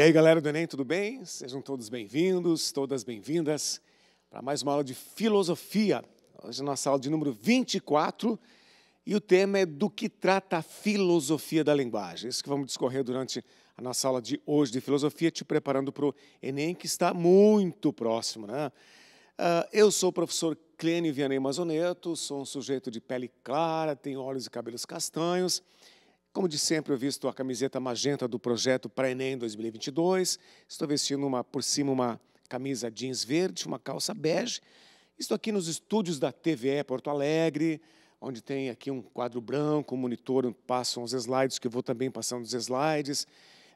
E aí, galera do Enem, tudo bem? Sejam todos bem-vindos, todas bem-vindas para mais uma aula de filosofia. Hoje é a nossa aula de número 24 e o tema é do que trata a filosofia da linguagem. Isso que vamos discorrer durante a nossa aula de hoje de filosofia, te preparando para o Enem, que está muito próximo, né? Ah, eu sou o professor Clênio Vianney Mazoneto, sou um sujeito de pele clara, tenho olhos e cabelos castanhos como de sempre, eu visto a camiseta magenta do projeto Pré-Enem 2022. Estou vestindo uma, por cima uma camisa jeans verde, uma calça bege. Estou aqui nos estúdios da TVE Porto Alegre, onde tem aqui um quadro branco, um monitor onde passam os slides, que eu vou também passando os slides.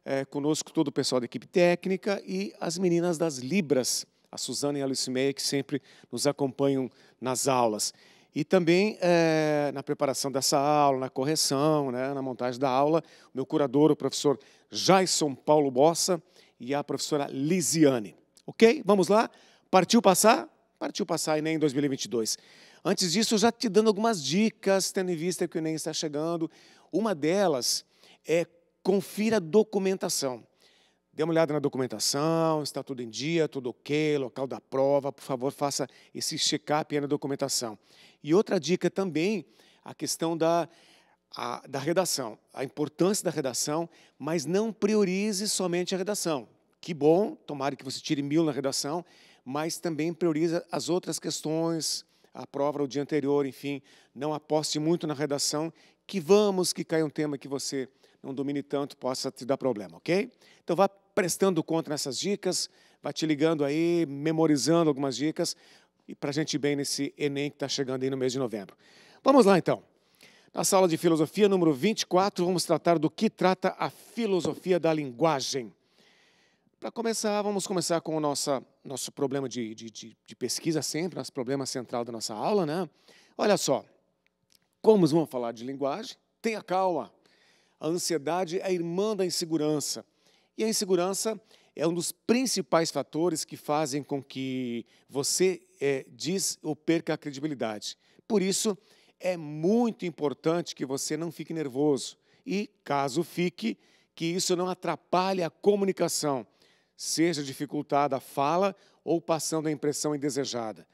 É, conosco todo o pessoal da equipe técnica e as meninas das Libras, a Suzana e a Lucimeia, que sempre nos acompanham nas aulas. E também é, na preparação dessa aula, na correção, né, na montagem da aula, meu curador, o professor Jason Paulo Bossa e a professora Lisiane. Ok? Vamos lá? Partiu passar? Partiu passar Enem 2022. Antes disso, já te dando algumas dicas, tendo em vista que o Enem está chegando. Uma delas é confira a documentação. Dê uma olhada na documentação, está tudo em dia, tudo ok, local da prova, por favor, faça esse check-up na documentação. E outra dica também, a questão da, a, da redação, a importância da redação, mas não priorize somente a redação. Que bom, tomara que você tire mil na redação, mas também prioriza as outras questões, a prova do dia anterior, enfim, não aposte muito na redação, que vamos que caia um tema que você não domine tanto, possa te dar problema, ok? Então vá prestando conta nessas dicas, vá te ligando aí, memorizando algumas dicas, e para a gente ir bem nesse Enem que está chegando aí no mês de novembro. Vamos lá então. Na sala de filosofia número 24, vamos tratar do que trata a filosofia da linguagem. Para começar, vamos começar com o nosso nosso problema de, de, de, de pesquisa sempre, nosso problema central da nossa aula, né? Olha só, como vamos falar de linguagem? Tenha calma. A ansiedade é a irmã da insegurança. E a insegurança é um dos principais fatores que fazem com que você é, diz ou perca a credibilidade. Por isso, é muito importante que você não fique nervoso e, caso fique, que isso não atrapalhe a comunicação, seja dificultada a fala ou passando a impressão indesejada.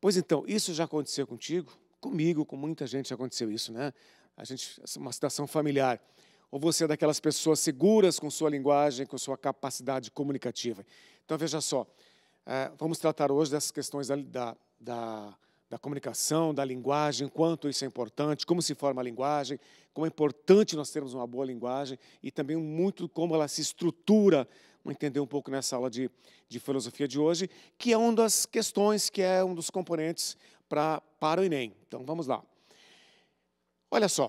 Pois então, isso já aconteceu contigo? Comigo, com muita gente já aconteceu isso, né? A gente, é uma situação familiar ou você é daquelas pessoas seguras com sua linguagem, com sua capacidade comunicativa? Então, veja só, é, vamos tratar hoje dessas questões da, da, da, da comunicação, da linguagem, quanto isso é importante, como se forma a linguagem, como é importante nós termos uma boa linguagem e também muito como ela se estrutura Vamos entender um pouco nessa aula de, de filosofia de hoje, que é uma das questões, que é um dos componentes pra, para o Enem. Então, vamos lá. Olha só,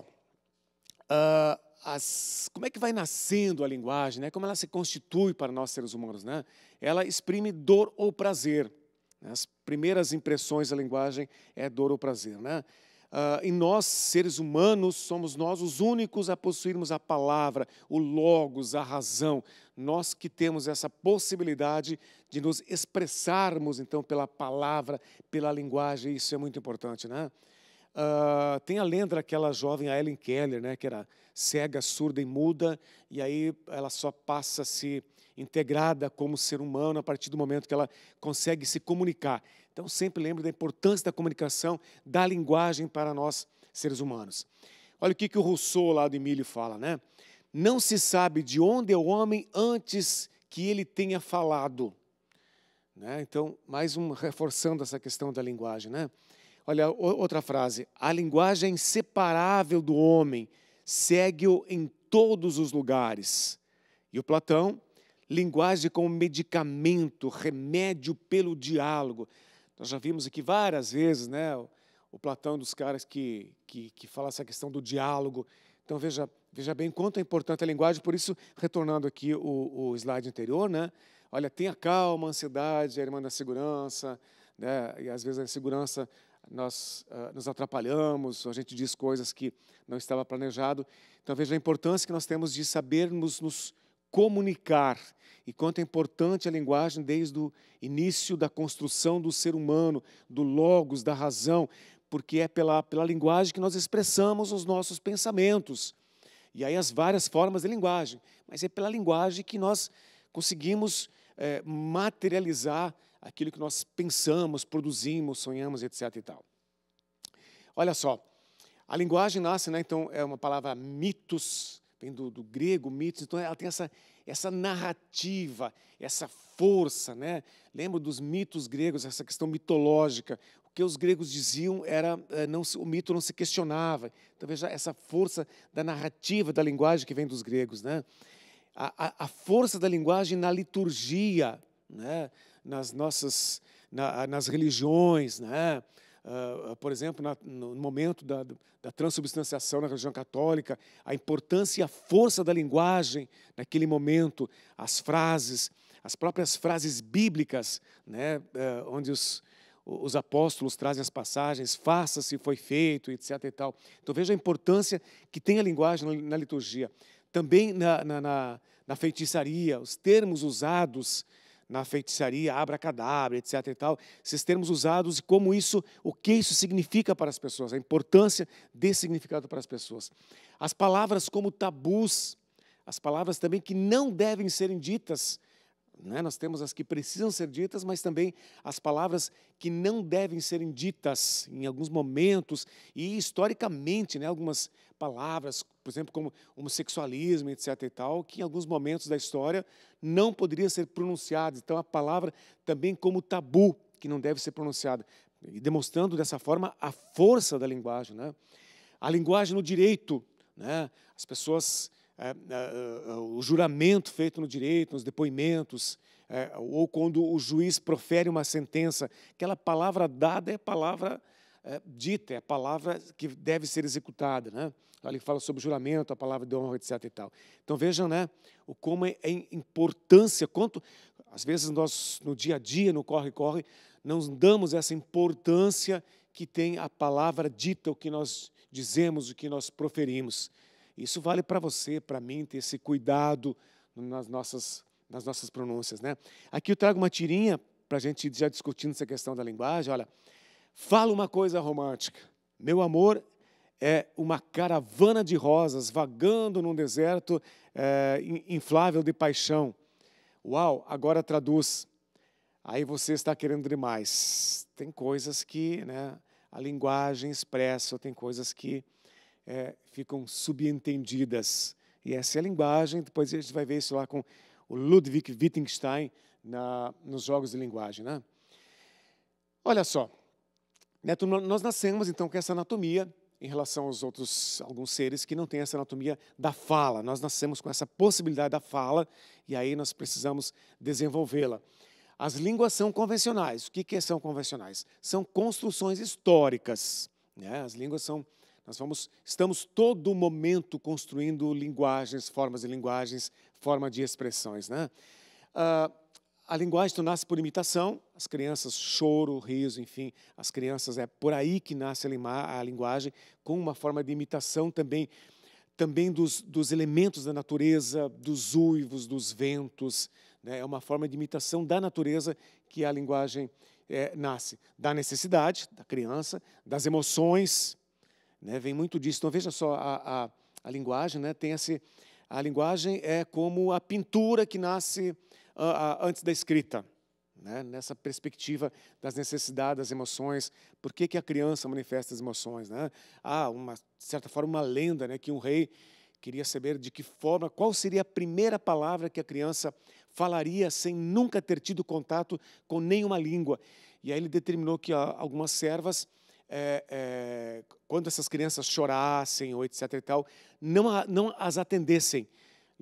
uh, as, como é que vai nascendo a linguagem, né? como ela se constitui para nós seres humanos. Né? Ela exprime dor ou prazer. Né? As primeiras impressões da linguagem é dor ou prazer. Né? Uh, e nós, seres humanos, somos nós os únicos a possuirmos a palavra, o logos, a razão. Nós que temos essa possibilidade de nos expressarmos, então, pela palavra, pela linguagem, isso é muito importante, né? Uh, tem a lenda daquela jovem, a Ellen Keller, né, que era cega, surda e muda, e aí ela só passa a se integrada como ser humano a partir do momento que ela consegue se comunicar. Então, sempre lembro da importância da comunicação, da linguagem para nós, seres humanos. Olha o que, que o Rousseau lá do Emílio fala, né? Não se sabe de onde é o homem antes que ele tenha falado. Né? Então, mais um reforçando essa questão da linguagem, né? Olha, outra frase. A linguagem é inseparável do homem, segue-o em todos os lugares. E o Platão, linguagem como medicamento, remédio pelo diálogo. Nós já vimos aqui várias vezes, né? O, Platão dos caras que, que, que fala essa questão do diálogo. Então, veja, veja bem quanto é importante a linguagem, por isso, retornando aqui o, o slide anterior, né? Olha, tenha calma, ansiedade, a irmã da segurança, né? e às vezes a insegurança nós uh, nos atrapalhamos, a gente diz coisas que não estava planejado. Então veja a importância que nós temos de sabermos nos comunicar e quanto é importante a linguagem desde o início da construção do ser humano, do logos, da razão, porque é pela, pela linguagem que nós expressamos os nossos pensamentos. E aí as várias formas de linguagem, mas é pela linguagem que nós conseguimos é, materializar aquilo que nós pensamos, produzimos, sonhamos, etc. E tal. Olha só, a linguagem nasce, né, então, é uma palavra mitos, vem do, do grego mitos, então ela tem essa, essa narrativa, essa força. Né? Lembra dos mitos gregos, essa questão mitológica. O que os gregos diziam era, eh, não, o mito não se questionava. Então veja essa força da narrativa, da linguagem que vem dos gregos. Né? A, a, a força da linguagem na liturgia, né? nas nossas na, nas religiões, né? Uh, por exemplo, na, no momento da, da transubstanciação na religião católica, a importância e a força da linguagem naquele momento, as frases, as próprias frases bíblicas, né, uh, onde os, os apóstolos trazem as passagens, faça-se, foi feito, etc. E tal. Então veja a importância que tem a linguagem na liturgia. Também na, na, na, na feitiçaria, os termos usados na feitiçaria, abracadabra, etc. e tal, esses termos usados e como isso, o que isso significa para as pessoas, a importância desse significado para as pessoas. As palavras como tabus, as palavras também que não devem serem ditas né? Nós temos as que precisam ser ditas, mas também as palavras que não devem serem ditas em alguns momentos e historicamente, né? algumas palavras, por exemplo, como homossexualismo, etc. e tal, que em alguns momentos da história não poderiam ser pronunciadas. Então, a palavra também como tabu, que não deve ser pronunciada. E demonstrando dessa forma a força da linguagem. Né? A linguagem no direito. Né? As pessoas é, é, é, o juramento feito no direito, nos depoimentos, ou quando o juiz profere uma sentença, aquela palavra dada é palavra dita, é a palavra que deve ser executada. Né? Ele fala sobre juramento, a palavra de honra, etc. E tal. Então vejam né, o como é importância, quanto às vezes nós no dia a dia, no corre-corre, não damos essa importância que tem a palavra dita, o que nós dizemos, o que nós proferimos. Isso vale para você, para mim, ter esse cuidado nas nossas, nas nossas pronúncias. Né? Aqui eu trago uma tirinha para a gente já discutindo essa questão da linguagem. Olha, fala uma coisa romântica. Meu amor é uma caravana de rosas vagando num deserto é, inflável de paixão. Uau, agora traduz. Aí você está querendo demais. Tem coisas que né, a linguagem expressa, tem coisas que é, ficam subentendidas. E essa é a linguagem, depois a gente vai ver isso lá com o Ludwig Wittgenstein na, nos Jogos de Linguagem. Né? Olha só, Neto, nós nascemos então com essa anatomia em relação aos outros alguns seres que não têm essa anatomia da fala. Nós nascemos com essa possibilidade da fala e aí nós precisamos desenvolvê-la. As línguas são convencionais. O que, que são convencionais? São construções históricas. Né? As línguas são nós vamos, estamos todo momento construindo linguagens, formas de linguagens, forma de expressões. Né? Uh, a linguagem nasce por imitação, as crianças, choro, riso, enfim, as crianças, é por aí que nasce a, linguagem, com uma forma de imitação também, também dos, dos elementos da natureza, dos uivos, dos ventos, né? é uma forma de imitação da natureza que a linguagem é, nasce, da necessidade da criança, das emoções, né? Vem muito disso. Então veja só a, a, a linguagem, né? Tem esse, a linguagem é como a pintura que nasce a, ah, a, ah, antes da escrita, né? nessa perspectiva das necessidades, das emoções. Por que, que a criança manifesta as emoções? Né? Há, ah, uma, de certa forma, uma lenda né? que um rei queria saber de que forma, qual seria a primeira palavra que a criança falaria sem nunca ter tido contato com nenhuma língua. E aí ele determinou que algumas servas é, é, quando essas crianças chorassem ou etc. e tal, não, a, não as atendessem.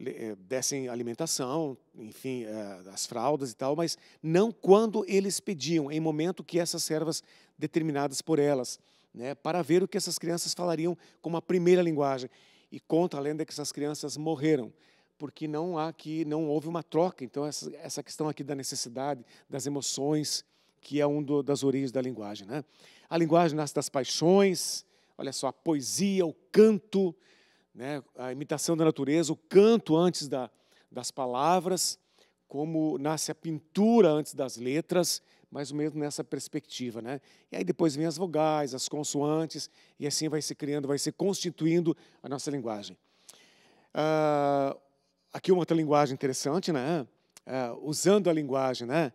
É, dessem alimentação, enfim, é, as fraldas e tal, mas não quando eles pediam, em momento que essas servas determinadas por elas, né, para ver o que essas crianças falariam como a primeira linguagem. E conta a lenda que essas crianças morreram porque não há que não houve uma troca. Então essa, essa questão aqui da necessidade, das emoções, que é uma das origens da linguagem. Né? A linguagem nasce das paixões, olha só, a poesia, o canto, né? a imitação da natureza, o canto antes da, das palavras, como nasce a pintura antes das letras, mais ou menos nessa perspectiva. Né? E aí depois vem as vogais, as consoantes, e assim vai se criando, vai se constituindo a nossa linguagem. Uh, aqui uma outra linguagem interessante, né? Uh, usando a linguagem, né?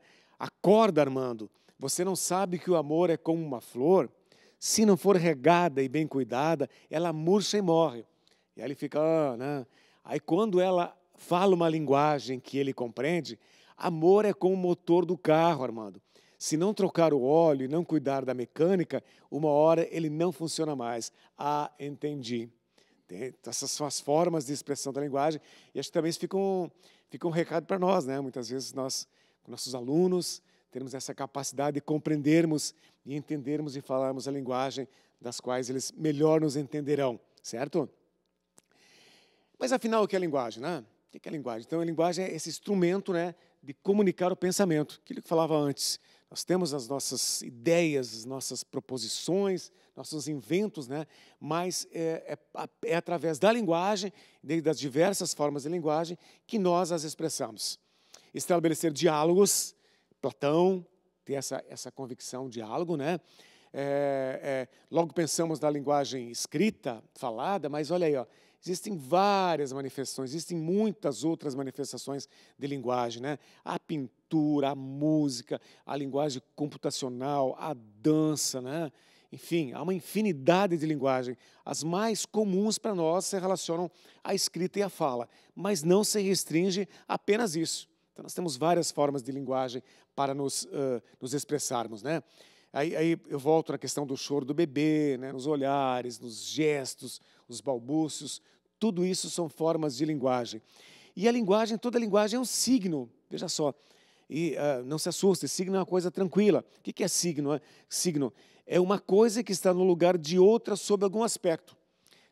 Acorda, Armando. Você não sabe que o amor é como uma flor? Se não for regada e bem cuidada, ela murcha e morre. E aí ele fica, ah, né? Aí quando ela fala uma linguagem que ele compreende, amor é como o motor do carro, Armando. Se não trocar o óleo e não cuidar da mecânica, uma hora ele não funciona mais. Ah, entendi. Tem, essas são as formas de expressão da linguagem. E acho que também isso fica um, fica um recado para nós, né? Muitas vezes nós, nossos alunos, termos essa capacidade de compreendermos e entendermos e falarmos a linguagem das quais eles melhor nos entenderão, certo? Mas afinal, o que é linguagem, né? O que é linguagem? Então, a linguagem é esse instrumento, né, de comunicar o pensamento, aquilo que eu falava antes. Nós temos as nossas ideias, as nossas proposições, nossos inventos, né? mas é, é, é através da linguagem, das diversas formas de linguagem, que nós as expressamos. Estabelecer diálogos Platão tem essa, essa convicção, diálogo, né? É, é, logo pensamos na linguagem escrita, falada, mas olha aí, ó, existem várias manifestações, existem muitas outras manifestações de linguagem, né? A pintura, a música, a linguagem computacional, a dança, né? Enfim, há uma infinidade de linguagem. As mais comuns para nós se relacionam à escrita e à fala, mas não se restringe apenas isso. Então, nós temos várias formas de linguagem para nos, uh, nos expressarmos, né? Aí, aí, eu volto na questão do choro do bebê, né? nos olhares, nos gestos, os balbúcios, tudo isso são formas de linguagem. E a linguagem, toda a linguagem é um signo, veja só. E uh, não se assuste, signo é uma coisa tranquila. O que, que é signo? Né? Signo é uma coisa que está no lugar de outra sob algum aspecto.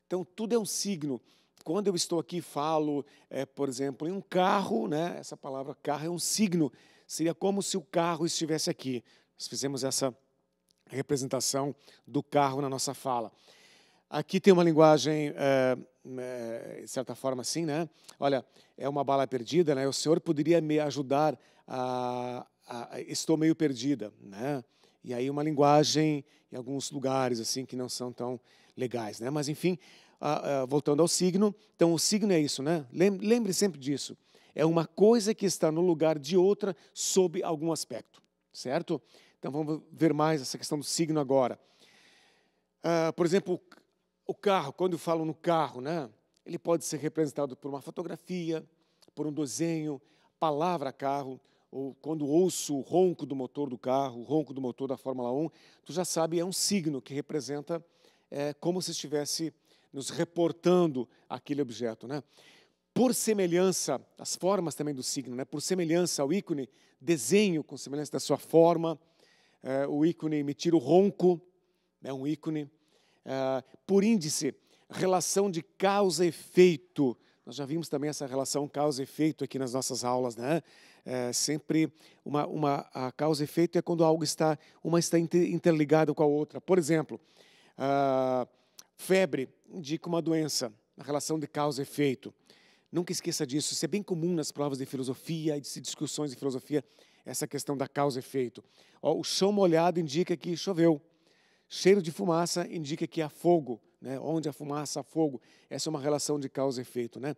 Então, tudo é um signo. Quando eu estou aqui, falo, é, por exemplo, em um carro, né? essa palavra carro é um signo, seria como se o carro estivesse aqui. Nós fizemos essa representação do carro na nossa fala. Aqui tem uma linguagem, é, é, de certa forma, assim, né? Olha, é uma bala perdida, né? O senhor poderia me ajudar a, a, a. estou meio perdida, né? E aí uma linguagem em alguns lugares, assim, que não são tão legais, né? Mas, enfim, voltando ao signo, então o signo é isso, né? Lembre sempre disso. É uma coisa que está no lugar de outra sob algum aspecto, certo? Então vamos ver mais essa questão do signo agora. Ah, por exemplo, o carro, quando eu falo no carro, né? Ele pode ser representado por uma fotografia, por um desenho, palavra carro, ou quando ouço o ronco do motor do carro, o ronco do motor da Fórmula 1, tu já sabe, é um signo que representa é, como se estivesse nos reportando aquele objeto. Né? Por semelhança, as formas também do signo, né? por semelhança ao ícone, desenho com semelhança da sua forma, é, o ícone emitir o ronco, é né? um ícone. É, por índice, relação de causa efeito. Nós já vimos também essa relação causa efeito aqui nas nossas aulas, né? É sempre uma, uma a causa efeito é quando algo está uma está interligada com a outra. Por exemplo, uh, Febre indica uma doença, a relação de causa e efeito. Nunca esqueça disso, isso é bem comum nas provas de filosofia e de discussões de filosofia, essa questão da causa e efeito. o chão molhado indica que choveu. Cheiro de fumaça indica que há fogo, né? onde há fumaça há fogo. Essa é uma relação de causa e efeito. Né?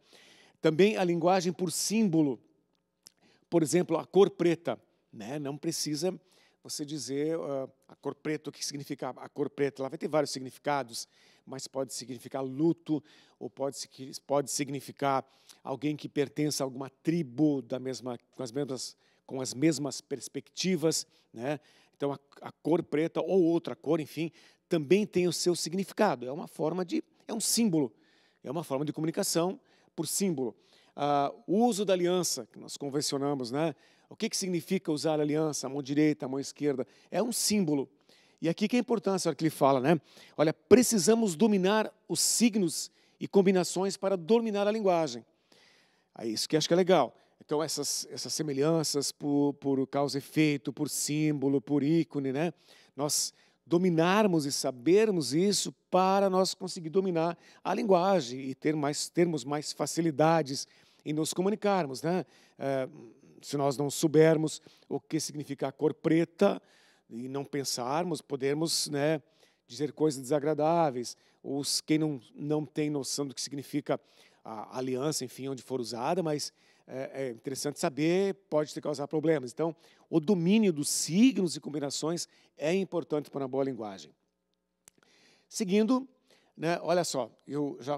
Também a linguagem por símbolo. Por exemplo, a cor preta. Né? Não precisa você dizer uh, a cor preta, o que significa a cor preta? Ela vai ter vários significados, mas pode significar luto, ou pode, pode significar alguém que pertence a alguma tribo da mesma, com, as mesmas, com as mesmas perspectivas. Né? Então, a, a cor preta ou outra cor, enfim, também tem o seu significado. É uma forma de. é um símbolo, é uma forma de comunicação por símbolo. Uh, o uso da aliança, que nós convencionamos, né? O que, que significa usar a aliança, a mão direita, a mão esquerda? É um símbolo. E aqui que é a importância, que ele fala, né? Olha, precisamos dominar os signos e combinações para dominar a linguagem. É isso que acho que é legal. Então, essas, essas semelhanças por, por causa e efeito, por símbolo, por ícone, né? Nós dominarmos e sabermos isso para nós conseguir dominar a linguagem e ter mais, termos mais facilidades em nos comunicarmos, né? É, se nós não soubermos o que significa a cor preta e não pensarmos, podemos né, dizer coisas desagradáveis. Ou quem não, não tem noção do que significa a aliança, enfim, onde for usada, mas é, é interessante saber, pode te causar problemas. Então, o domínio dos signos e combinações é importante para uma boa linguagem. Seguindo, né, olha só, eu já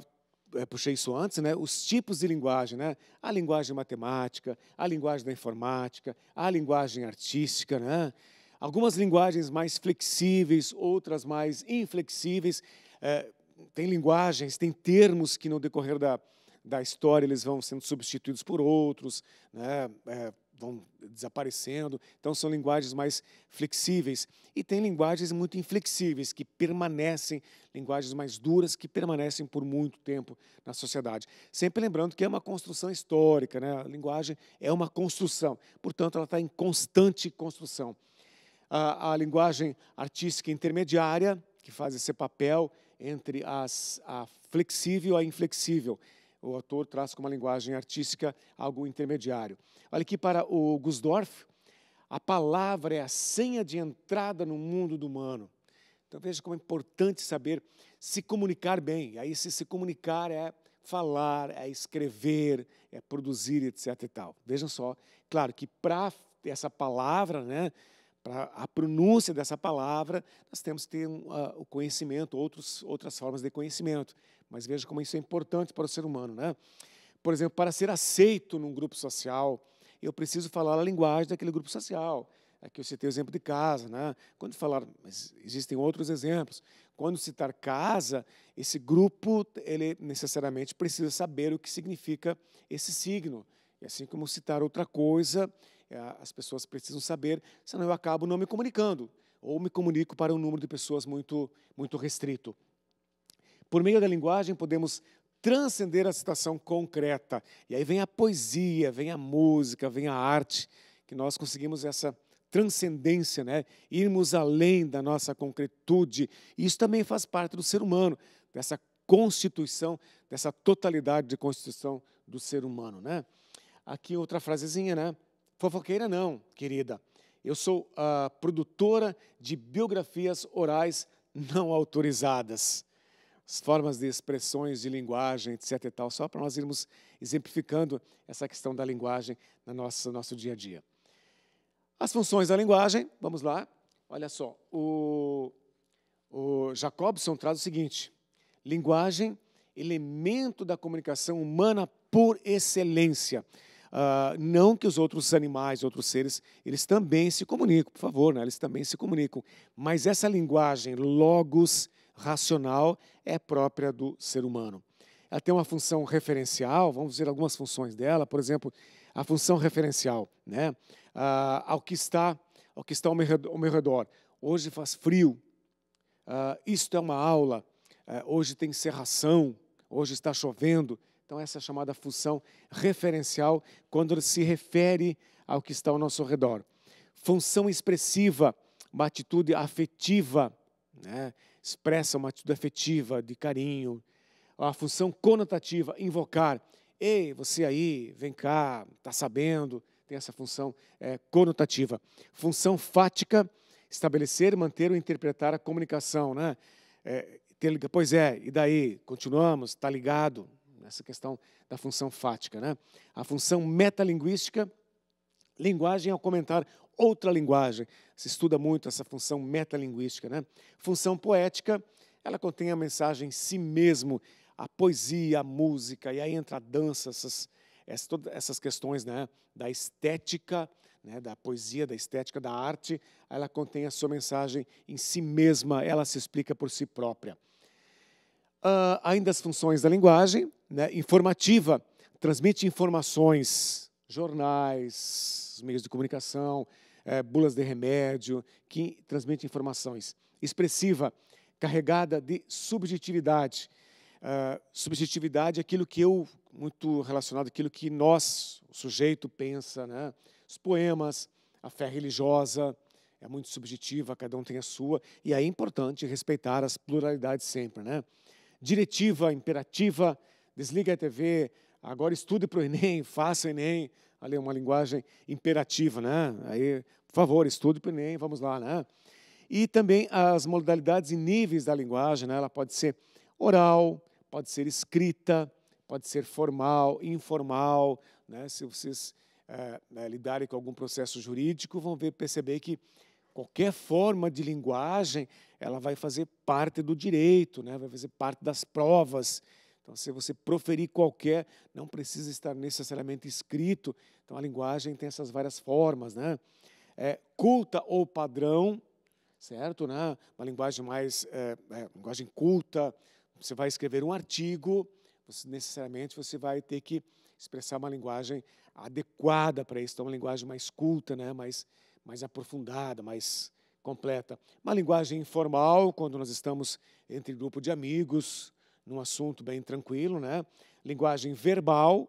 é, puxei isso antes, né? os tipos de linguagem. Né? A linguagem matemática, a linguagem da informática, a linguagem artística. Né? Algumas linguagens mais flexíveis, outras mais inflexíveis. É, tem linguagens, tem termos que no decorrer da, da história eles vão sendo substituídos por outros. Né? É, vão desaparecendo. Então, são linguagens mais flexíveis. E tem linguagens muito inflexíveis, que permanecem, linguagens mais duras, que permanecem por muito tempo na sociedade. Sempre lembrando que é uma construção histórica, né? a linguagem é uma construção, portanto, ela está em constante construção. A, a linguagem artística intermediária, que faz esse papel entre as, a flexível e a inflexível o autor traz com uma linguagem artística algo intermediário. Olha aqui para o Gusdorff, a palavra é a senha de entrada no mundo do humano. Então veja como é importante saber se comunicar bem. E aí se se comunicar é falar, é escrever, é produzir, etc. E tal. Vejam só, claro que para essa palavra, né, para a pronúncia dessa palavra, nós temos que ter um, uh, o conhecimento, outros, outras formas de conhecimento. Mas veja como isso é importante para o ser humano. Né? Por exemplo, para ser aceito num grupo social, eu preciso falar a linguagem daquele grupo social. Aqui eu citei o exemplo de casa. Né? Quando falar, mas existem outros exemplos. Quando citar casa, esse grupo ele necessariamente precisa saber o que significa esse signo. E assim como citar outra coisa, é, as pessoas precisam saber, senão eu acabo não me comunicando, ou me comunico para um número de pessoas muito, muito restrito. Por meio da linguagem, podemos transcender a situação concreta. E aí vem a poesia, vem a música, vem a arte, que nós conseguimos essa transcendência, né? irmos além da nossa concretude. Isso também faz parte do ser humano, dessa constituição, dessa totalidade de constituição do ser humano. Né? Aqui outra frasezinha, né? Fofoqueira não, querida. Eu sou a produtora de biografias orais não autorizadas. As formas de expressões de linguagem, etc. E tal, só para nós irmos exemplificando essa questão da linguagem no nosso, nosso dia a dia. As funções da linguagem, vamos lá. Olha só, o, o Jacobson traz o seguinte: linguagem, elemento da comunicação humana por excelência. Uh, não que os outros animais, outros seres, eles também se comunicam, por favor, né? eles também se comunicam. Mas essa linguagem logos racional é própria do ser humano. Ela tem uma função referencial, vamos dizer algumas funções dela, por exemplo, a função referencial né? Uh, ao, que está, ao que está ao meu redor. Ao meu redor. Hoje faz frio, uh, isto é uma aula, eh, hoje tem cerração. hoje está chovendo. Então, essa é chamada função referencial quando se refere ao que está ao nosso redor. Função expressiva, uma atitude afetiva, né? expressa uma atitude afetiva, de carinho. A função conotativa, invocar. Ei, você aí, vem cá, está sabendo. Tem essa função é, conotativa. Função fática, estabelecer, manter ou interpretar a comunicação. Né? É, ter, pois é, e daí? Continuamos? Está ligado? nessa questão da função fática. Né? A função metalinguística, linguagem ao comentar outra linguagem. Se estuda muito essa função metalinguística. Né? Função poética, ela contém a mensagem em si mesmo, a poesia, a música, e aí entra a dança, essas, essas, todas essas questões né? da estética, né, da poesia, da estética, da arte, ela contém a sua mensagem em si mesma, ela se explica por si própria uh, ainda as funções da linguagem, né, informativa, transmite informações, jornais, meios de comunicação, é, bulas de remédio, que transmite informações. Expressiva, carregada de subjetividade. Uh, subjetividade é aquilo que eu, muito relacionado àquilo que nós, o sujeito, pensa. Né? Os poemas, a fé religiosa, é muito subjetiva, cada um tem a sua, e é importante respeitar as pluralidades sempre. Né? diretiva, imperativa, desliga a TV, agora estude para o Enem, faça o Enem. Ali é uma linguagem imperativa, né? Aí, por favor, estude para o Enem, vamos lá, né? E também as modalidades e níveis da linguagem, né? Ela pode ser oral, pode ser escrita, pode ser formal, informal, né? Se vocês é, né, lidarem com algum processo jurídico, vão ver, perceber que qualquer forma de linguagem ela vai fazer parte do direito, né? vai fazer parte das provas. Então, se você proferir qualquer, não precisa estar necessariamente escrito. Então, a linguagem tem essas várias formas, né? É, culta ou padrão, certo? Né? Uma linguagem mais, é, é, linguagem culta. Você vai escrever um artigo, você, necessariamente você vai ter que expressar uma linguagem adequada para isso, então, uma linguagem mais culta, né? mais, mais aprofundada, mais, completa. Uma linguagem informal, quando nós estamos entre grupo de amigos, num assunto bem tranquilo, né? Linguagem verbal,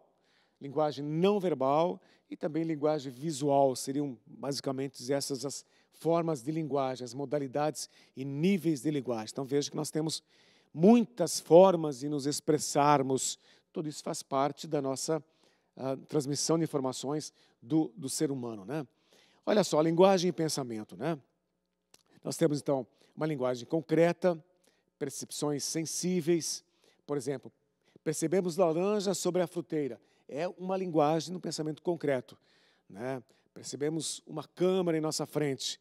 linguagem não verbal e também linguagem visual. Seriam basicamente essas as formas de linguagem, as modalidades e níveis de linguagem. Então veja que nós temos muitas formas de nos expressarmos. Tudo isso faz parte da nossa a, ah, transmissão de informações do, do ser humano, né? Olha só, linguagem e pensamento, né? Nós temos, então, uma linguagem concreta, percepções sensíveis. Por exemplo, percebemos laranja sobre a fruteira. É uma linguagem no pensamento concreto. Né? Percebemos uma câmera em nossa frente.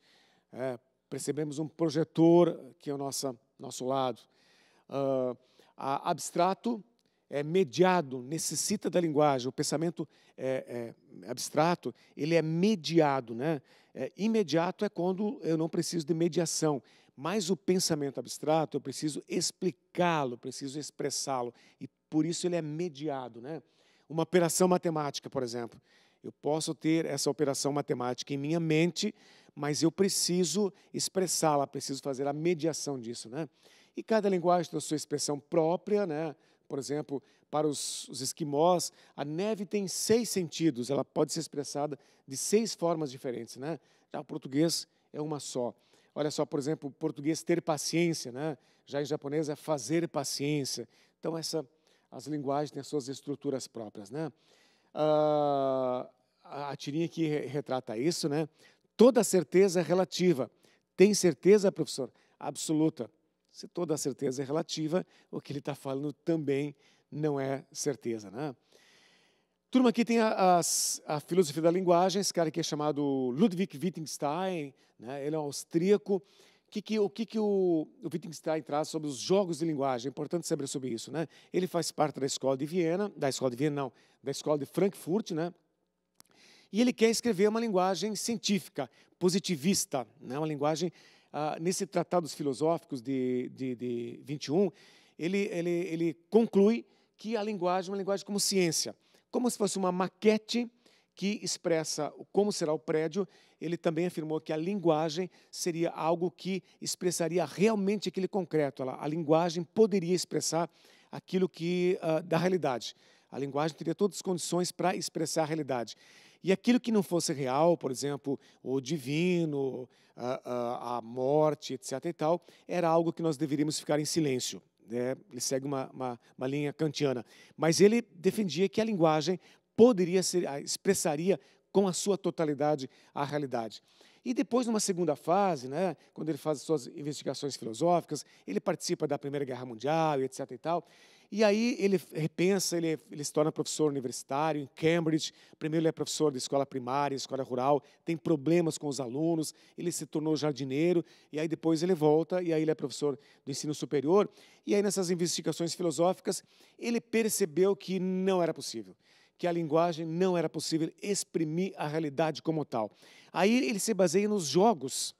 É, percebemos um projetor que é o nosso nosso lado. Uh, abstrato é mediado, necessita da linguagem. O pensamento é, é, abstrato, ele é mediado. Né? É, imediato é quando eu não preciso de mediação. Mas o pensamento abstrato, eu preciso explicá-lo, preciso expressá-lo. E por isso ele é mediado. Né? Uma operação matemática, por exemplo. Eu posso ter essa operação matemática em minha mente, mas eu preciso expressá-la, preciso fazer a mediação disso. Né? E cada linguagem tem a sua expressão própria, né? Por exemplo, para os, os esquimós, a neve tem seis sentidos, ela pode ser expressada de seis formas diferentes. Né? Já o português é uma só. Olha só, por exemplo, o português ter paciência, né? já em japonês é fazer paciência. Então, essa, as linguagens têm suas estruturas próprias. Né? Ah, a tirinha que retrata isso, né? toda certeza é relativa. Tem certeza, professor? Absoluta. Se toda a certeza é relativa, o que ele está falando também não é certeza. Né? Turma, aqui tem a, a, a, filosofia da linguagem, esse cara que é chamado Ludwig Wittgenstein, né? ele é um austríaco. Que que, o que, que o, o, Wittgenstein traz sobre os jogos de linguagem? É importante saber sobre isso. Né? Ele faz parte da escola de Viena, da escola de Viena não, da escola de Frankfurt, né? e ele quer escrever uma linguagem científica, positivista, né? uma linguagem ah, nesse Tratados Filosóficos de, de, de 21, ele, ele, ele conclui que a linguagem é uma linguagem como ciência, como se fosse uma maquete que expressa como será o prédio, ele também afirmou que a linguagem seria algo que expressaria realmente aquele concreto. A linguagem poderia expressar aquilo que ah, da realidade. A linguagem teria todas as condições para expressar a realidade. E aquilo que não fosse real, por exemplo, o divino, a, a, a morte, etc. e tal, era algo que nós deveríamos ficar em silêncio. Né? Ele segue uma, uma, uma linha kantiana. Mas ele defendia que a linguagem poderia ser, expressaria com a sua totalidade a realidade. E depois, numa segunda fase, né, quando ele faz suas investigações filosóficas, ele participa da Primeira Guerra Mundial, etc. e tal, e aí ele repensa, ele, ele se torna professor universitário em Cambridge. Primeiro ele é professor de escola primária, escola rural, tem problemas com os alunos, ele se tornou jardineiro, e aí depois ele volta, e aí ele é professor do ensino superior. E aí nessas investigações filosóficas, ele percebeu que não era possível que a linguagem não era possível exprimir a realidade como tal. Aí ele se baseia nos jogos.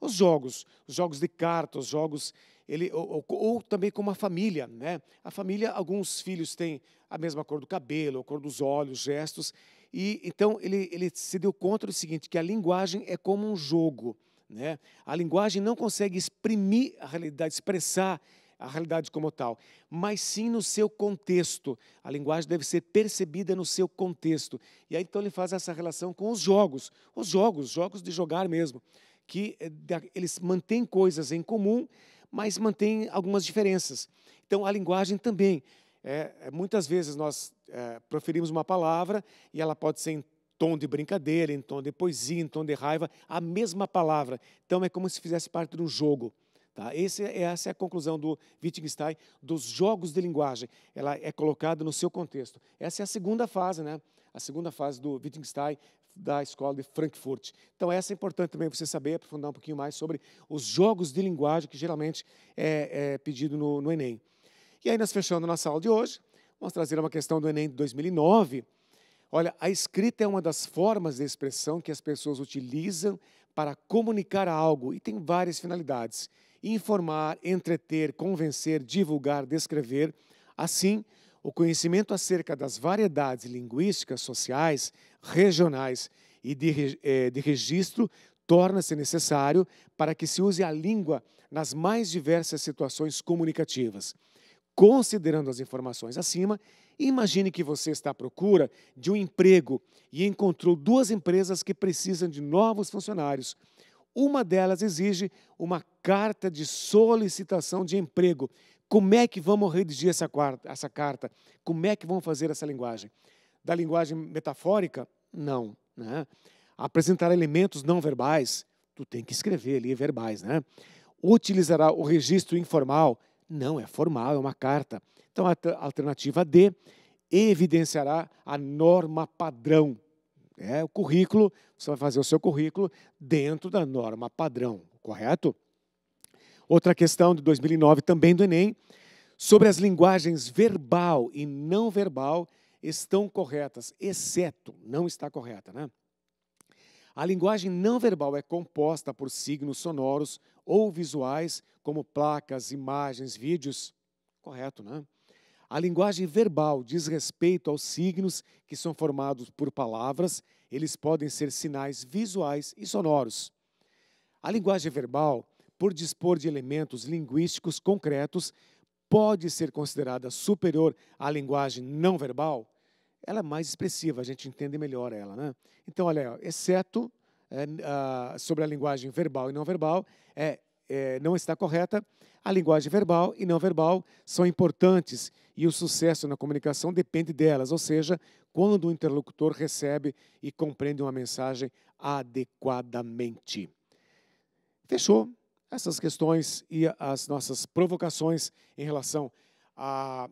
Os jogos, os jogos de cartas, os jogos ele, ou, ou, ou, também como a família. Né? A família, alguns filhos têm a mesma cor do cabelo, a cor dos olhos, gestos. E então ele, ele se deu conta do seguinte, que a linguagem é como um jogo. Né? A linguagem não consegue exprimir a realidade, expressar a realidade como tal, mas sim no seu contexto. A linguagem deve ser percebida no seu contexto. E aí então ele faz essa relação com os jogos, os jogos, jogos de jogar mesmo, que eh, eles mantêm coisas em comum mas mantém algumas diferenças. Então, a linguagem também. É, é, muitas vezes nós é, proferimos uma palavra e ela pode ser em tom de brincadeira, em tom de poesia, em tom de raiva, a mesma palavra. Então, é como se fizesse parte de um jogo. Tá? Esse, é, essa é a conclusão do Wittgenstein dos jogos de linguagem. Ela é colocada no seu contexto. Essa é a segunda fase, né? A segunda fase do Wittgenstein da escola de Frankfurt. Então, essa é importante também você saber, aprofundar um pouquinho mais sobre os jogos de linguagem que geralmente é, é pedido no, no, Enem. E aí, nós fechando nossa aula de hoje, vamos trazer uma questão do Enem de 2009. Olha, a escrita é uma das formas de expressão que as pessoas utilizam para comunicar algo e tem várias finalidades: informar, entreter, convencer, divulgar, descrever. Assim, o conhecimento acerca das variedades linguísticas sociais regionais e de, eh, de registro torna-se necessário para que se use a língua nas mais diversas situações comunicativas. Considerando as informações acima, imagine que você está à procura de um emprego e encontrou duas empresas que precisam de novos funcionários. Uma delas exige uma carta de solicitação de emprego. Como é que vamos redigir essa, quarta, essa carta? Como é que vamos fazer essa linguagem? da linguagem metafórica? Não. Né? Apresentar elementos não verbais? Tu tem que escrever ali verbais. Né? Utilizará o registro informal? Não, é formal, é uma carta. Então, a alternativa D evidenciará a norma padrão. É o currículo, você vai fazer o seu currículo dentro da norma padrão, correto? Outra questão de 2009, também do Enem, sobre as linguagens verbal e não verbal estão corretas, exceto não está correta, né? A linguagem não verbal é composta por signos sonoros ou visuais, como placas, imagens, vídeos. Correto, né? A linguagem verbal diz respeito aos signos que são formados por palavras, eles podem ser sinais visuais e sonoros. A linguagem verbal, por dispor de elementos linguísticos concretos, pode ser considerada superior à linguagem não verbal? ela é mais expressiva, a gente entende melhor ela. Né? Então, olha, exceto é, a, sobre a linguagem verbal e não verbal, é, é, não está correta. A linguagem verbal e não verbal são importantes e o sucesso na comunicação depende delas, ou seja, quando o interlocutor recebe e compreende uma mensagem adequadamente. Fechou essas questões e as nossas provocações em relação à,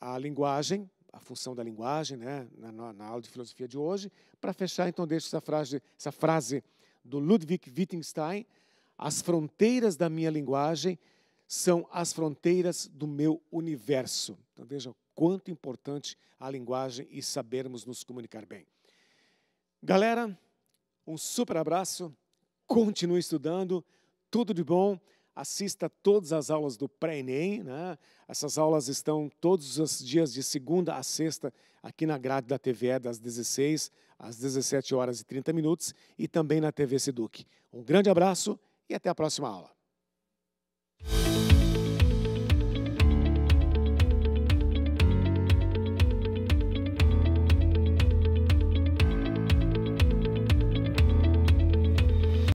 à linguagem a função da linguagem né, na, na aula de filosofia de hoje. Para fechar, então, deixo essa frase, essa frase do Ludwig Wittgenstein: As fronteiras da minha linguagem são as fronteiras do meu universo. Então, veja quanto importante a linguagem e sabermos nos comunicar bem. Galera, um super abraço, continue estudando, tudo de bom assista todas as aulas do pré-ENEM. Né? Essas aulas estão todos os dias de segunda a sexta aqui na grade da TVE das 16 às 17 horas e 30 minutos e também na TV Seduc. Um grande abraço e até a próxima aula.